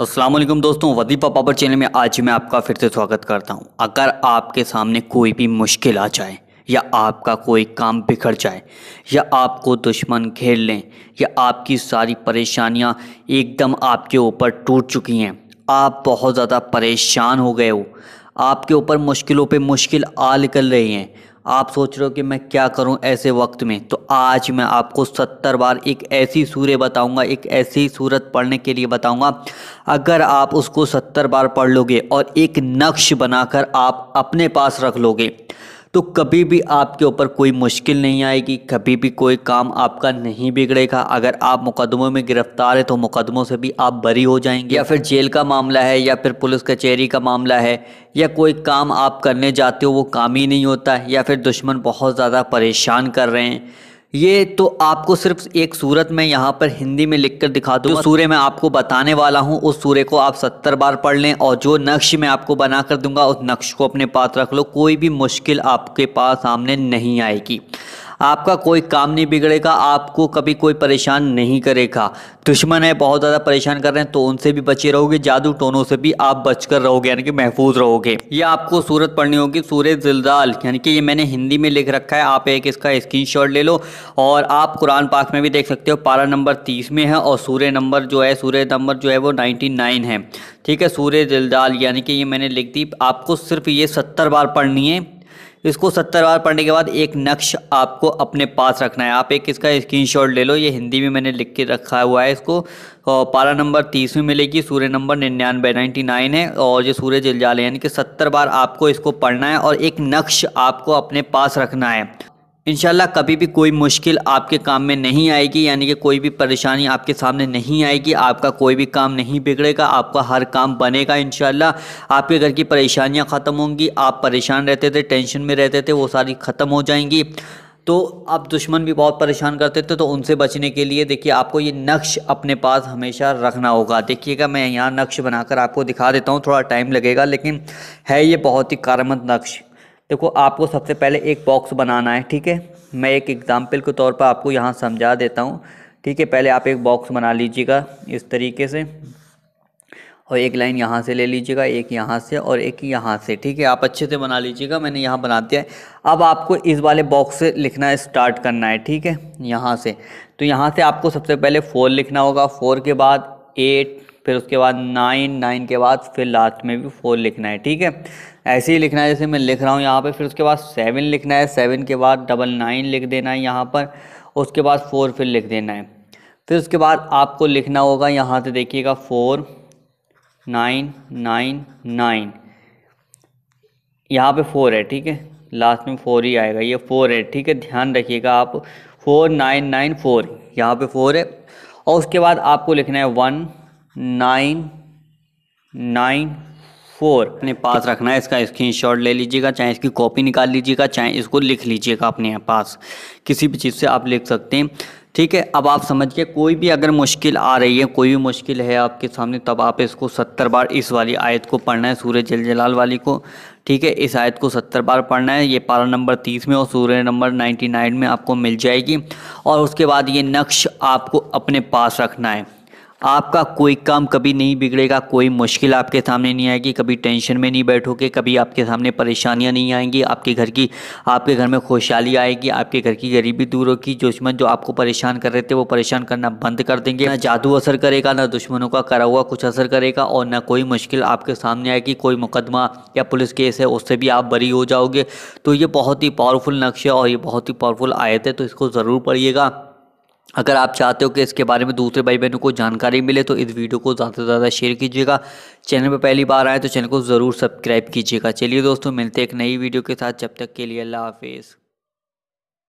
असलम दोस्तों वदीपा पापर चैनल में आज मैं आपका फिर से स्वागत करता हूं। अगर आपके सामने कोई भी मुश्किल आ जाए या आपका कोई काम बिखर जाए या आपको दुश्मन घेर लें या आपकी सारी परेशानियां एकदम आपके ऊपर टूट चुकी हैं आप बहुत ज़्यादा परेशान हो गए हो आपके ऊपर मुश्किलों पे मुश्किल आ निकल रही हैं आप सोच रहे हो कि मैं क्या करूं ऐसे वक्त में तो आज मैं आपको सत्तर बार एक ऐसी सूर्य बताऊंगा एक ऐसी सूरत पढ़ने के लिए बताऊंगा अगर आप उसको सत्तर बार पढ़ लोगे और एक नक्श बनाकर आप अपने पास रख लोगे तो कभी भी आपके ऊपर कोई मुश्किल नहीं आएगी कभी भी कोई काम आपका नहीं बिगड़ेगा अगर आप मुकदमों में गिरफ्तार है तो मुकदमों से भी आप बरी हो जाएंगे या फिर जेल का मामला है या फिर पुलिस कचहरी का मामला है या कोई काम आप करने जाते हो वो काम ही नहीं होता या फिर दुश्मन बहुत ज़्यादा परेशान कर रहे हैं ये तो आपको सिर्फ एक सूरत में यहाँ पर हिंदी में लिख कर दिखा दूँ सूर्य मैं आपको बताने वाला हूँ उस सूर्य को आप सत्तर बार पढ़ लें और जो नक्श मैं आपको बना कर दूंगा उस नक्श को अपने पास रख लो कोई भी मुश्किल आपके पास सामने नहीं आएगी आपका कोई काम नहीं बिगड़ेगा आपको कभी कोई परेशान नहीं करेगा दुश्मन है बहुत ज़्यादा परेशान कर रहे हैं तो उनसे भी बचे रहोगे जादू टोनों से भी आप बचकर रहोगे यानी कि महफूज रहोगे ये आपको सूरत पढ़नी होगी सूरत जिलदाल यानी कि ये मैंने हिंदी में लिख रखा है आप एक इसका स्क्रीन ले लो और आप कुरान पाक में भी देख सकते हो पारा नंबर तीस में है और सूर्य नंबर जो है सूर्य नंबर जो है वो नाइन्टी नाइन है ठीक है सूर्य जिलदाल यानी कि ये मैंने लिख दी आपको सिर्फ ये सत्तर बार पढ़नी है इसको सत्तर बार पढ़ने के बाद एक नक्श आपको अपने पास रखना है आप एक इसका स्क्रीनशॉट ले लो ये हिंदी में मैंने लिख के रखा हुआ है इसको और पारा नंबर तीस में मिलेगी सूर्य नंबर निन्यानवे नाइन्टी नाइन है और ये सूर्य जलजाल यानी कि सत्तर बार आपको इसको पढ़ना है और एक नक्श आपको अपने पास रखना है इन कभी भी कोई मुश्किल आपके काम में नहीं आएगी यानी कि कोई भी परेशानी आपके सामने नहीं आएगी आपका कोई भी काम नहीं बिगड़ेगा आपका हर काम बनेगा इन आपके घर की परेशानियाँ ख़त्म होंगी आप परेशान रहते थे टेंशन में रहते थे वो सारी ख़त्म हो जाएंगी तो आप दुश्मन भी बहुत परेशान करते थे तो उनसे बचने के लिए देखिए आपको ये नक्श अपने पास हमेशा रखना होगा देखिएगा मैं यहाँ नक्श बनाकर आपको दिखा देता हूँ थोड़ा टाइम लगेगा लेकिन है ये बहुत ही कारमंद नक्श देखो आपको सबसे पहले एक बॉक्स बनाना है ठीक है मैं एक एग्ज़ाम्पल के तौर पर आपको यहाँ समझा देता हूँ ठीक है पहले आप एक बॉक्स बना लीजिएगा इस तरीके से और एक लाइन यहाँ से ले लीजिएगा एक यहाँ से और एक यहाँ से ठीक है आप अच्छे से बना लीजिएगा मैंने यहाँ बना दिया है अब आपको इस वाले बॉक्स से लिखना स्टार्ट करना है ठीक है यहाँ से तो यहाँ से आपको सबसे पहले फ़ोर लिखना होगा फ़ोर के बाद एट फिर उसके बाद नाइन नाइन के बाद फिर लास्ट में भी फोर लिखना है ठीक है ऐसे ही लिखना है जैसे मैं लिख रहा हूँ यहाँ पे फिर उसके बाद सेवन लिखना है सेवन के बाद डबल नाइन लिख देना है यहाँ पर उसके बाद फोर फिर लिख देना है फिर उसके बाद आपको लिखना होगा यहाँ से देखिएगा फोर नाइन नाइन नाइन यहाँ पे फोर है ठीक है लास्ट में फोर ही आएगा ये फोर है ठीक है ध्यान रखिएगा आप फोर नाइन नाइन फोर यहाँ पे फोर है और उसके बाद आपको लिखना है वन नाइन नाइन फोर अपने पास रखना है इसका स्क्रीनशॉट ले लीजिएगा चाहे इसकी कॉपी निकाल लीजिएगा चाहे इसको लिख लीजिएगा अपने पास किसी भी चीज़ से आप लिख सकते हैं ठीक है अब आप समझिए कोई भी अगर मुश्किल आ रही है कोई भी मुश्किल है आपके सामने तब आप इसको सत्तर बार इस वाली आयत को पढ़ना है सूर्य जल जलाल वाली को ठीक है इस आयत को सत्तर बार पढ़ना है ये पारा नंबर तीस में और सूर्य नंबर नाइन्टी नाइन में आपको मिल जाएगी और उसके बाद ये नक्श आपको अपने पास रखना है आपका कोई काम कभी नहीं बिगड़ेगा कोई मुश्किल आपके सामने नहीं आएगी कभी टेंशन में नहीं बैठोगे कभी आपके सामने परेशानियां नहीं आएंगी आपके घर की आपके घर में खुशहाली आएगी आपके घर की गरीबी दूर होगी दुश्मन जो आपको परेशान कर रहे थे वो परेशान करना बंद कर देंगे ना जादू असर करेगा ना दुश्मनों का करा हुआ कुछ असर करेगा और ना कोई मुश्किल आपके सामने आएगी कोई मुकदमा या पुलिस केस है उससे भी आप बरी हो जाओगे तो ये बहुत ही पावरफुल है और ये बहुत ही पावरफुल आयत है तो इसको ज़रूर पढ़िएगा अगर आप चाहते हो कि इसके बारे में दूसरे भाई बहनों को जानकारी मिले तो इस वीडियो को ज़्यादा से ज़्यादा शेयर कीजिएगा चैनल पर पहली बार आए तो चैनल को ज़रूर सब्सक्राइब कीजिएगा चलिए दोस्तों मिलते हैं एक नई वीडियो के साथ जब तक के लिए अल्लाह हाफिज़